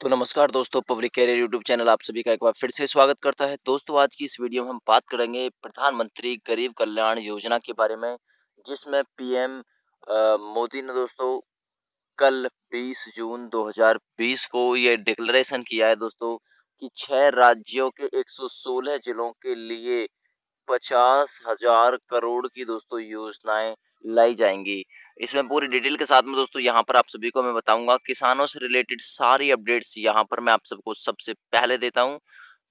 तो नमस्कार दोस्तों पब्लिक कैरियर यूट्यूब चैनल आप सभी का एक बार फिर से स्वागत करता है दोस्तों आज की इस वीडियो में हम बात करेंगे प्रधानमंत्री गरीब कल्याण योजना के बारे में जिसमें पीएम मोदी ने दोस्तों कल 20 जून 2020 को ये डिक्लेरेशन किया है दोस्तों कि छह राज्यों के 116 जिलों के लिए पचास हजार करोड़ की दोस्तों योजनाएं लाई जाएंगी इसमें पूरी डिटेल के साथ में दोस्तों यहाँ पर आप सभी को मैं बताऊंगा किसानों से रिलेटेड सारी अपडेट्स यहाँ पर मैं आप सबको सबसे पहले देता हूँ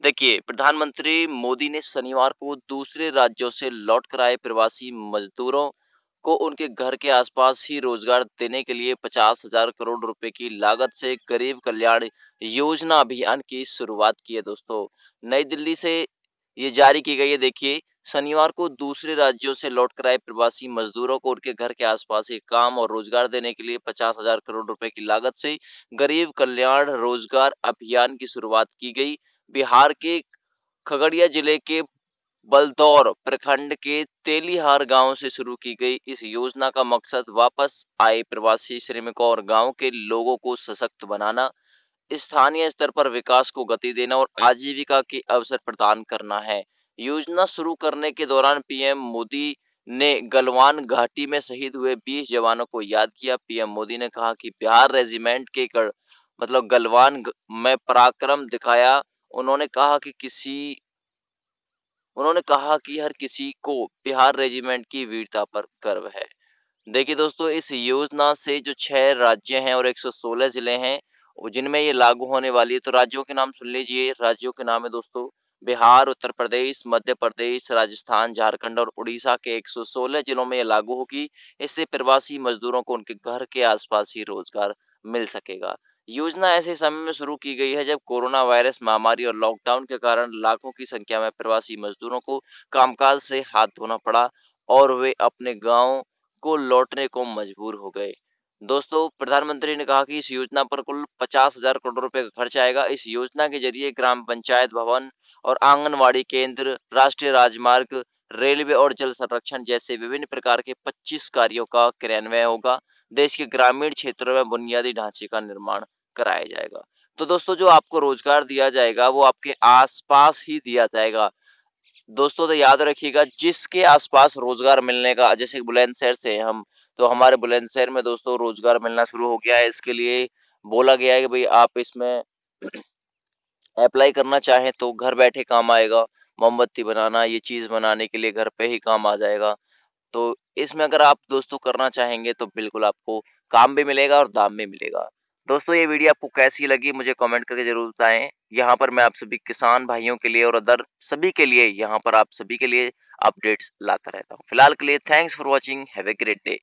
देखिए प्रधानमंत्री मोदी ने शनिवार को दूसरे राज्यों से लौट कर आए प्रवासी मजदूरों को उनके घर के आसपास ही रोजगार देने के लिए पचास हजार करोड़ रुपए की लागत से गरीब कल्याण योजना अभियान की शुरुआत की है दोस्तों नई दिल्ली से ये जारी की गई है देखिए शनिवार को दूसरे राज्यों से लौट कर आए प्रवासी मजदूरों को उनके घर के आसपास एक काम और रोजगार देने के लिए पचास हजार करोड़ रुपए की लागत से गरीब कल्याण रोजगार अभियान की शुरुआत की गई बिहार के खगड़िया जिले के बलदौर प्रखंड के तेलीहार गांव से शुरू की गई इस योजना का मकसद वापस आए प्रवासी श्रमिकों और गाँव के लोगों को सशक्त बनाना स्थानीय स्तर पर विकास को गति देना और आजीविका के अवसर प्रदान करना है योजना शुरू करने के दौरान पीएम मोदी ने गलवान घाटी में शहीद हुए 20 जवानों को याद किया पीएम मोदी ने कहा कि बिहार रेजिमेंट के कर, मतलब गलवान में पराक्रम दिखाया उन्होंने कहा कि किसी उन्होंने कहा कि हर किसी को बिहार रेजिमेंट की वीरता पर गर्व है देखिए दोस्तों इस योजना से जो छह राज्य हैं और 116 जिले हैं जिनमें ये लागू होने वाली है तो राज्यों के नाम सुन लीजिए राज्यों के नाम है दोस्तों बिहार उत्तर प्रदेश मध्य प्रदेश राजस्थान झारखंड और उड़ीसा के 116 जिलों में ये लागू होगी इससे प्रवासी मजदूरों को उनके घर के आसपास ही रोजगार मिल सकेगा योजना ऐसे समय में शुरू की गई है जब कोरोना वायरस महामारी और लॉकडाउन के कारण लाखों की संख्या में प्रवासी मजदूरों को कामकाज से हाथ धोना पड़ा और वे अपने गाँव को लौटने को मजबूर हो गए दोस्तों प्रधानमंत्री ने कहा कि इस योजना पर कुल पचास हजार करोड़ रुपए का खर्च आएगा इस योजना के जरिए ग्राम पंचायत भवन और आंगनवाड़ी केंद्र राष्ट्रीय राजमार्ग रेलवे और जल संरक्षण जैसे विभिन्न प्रकार के 25 कार्यों का क्रियान्वयन होगा देश के ग्रामीण क्षेत्रों में बुनियादी ढांचे का निर्माण कराया जाएगा तो दोस्तों जो आपको रोजगार दिया जाएगा वो आपके आसपास ही दिया जाएगा दोस्तों तो याद रखिएगा जिसके आसपास रोजगार मिलने का जैसे बुलंदशहर से हम तो हमारे बुलंदशहर में दोस्तों रोजगार मिलना शुरू हो गया है इसके लिए बोला गया है कि भाई आप इसमें अप्लाई करना चाहें तो घर बैठे काम आएगा मोमबत्ती बनाना ये चीज़ बनाने के लिए घर पे ही काम आ जाएगा तो इसमें अगर आप दोस्तों करना चाहेंगे तो बिल्कुल आपको काम भी मिलेगा और दाम भी मिलेगा दोस्तों ये वीडियो आपको कैसी लगी मुझे कमेंट करके जरूर बताएं यहाँ पर मैं आप सभी किसान भाइयों के लिए और अदर सभी के लिए यहाँ पर आप सभी के लिए अपडेट्स लाता रहता हूँ फिलहाल के लिए thanks for watching have a great day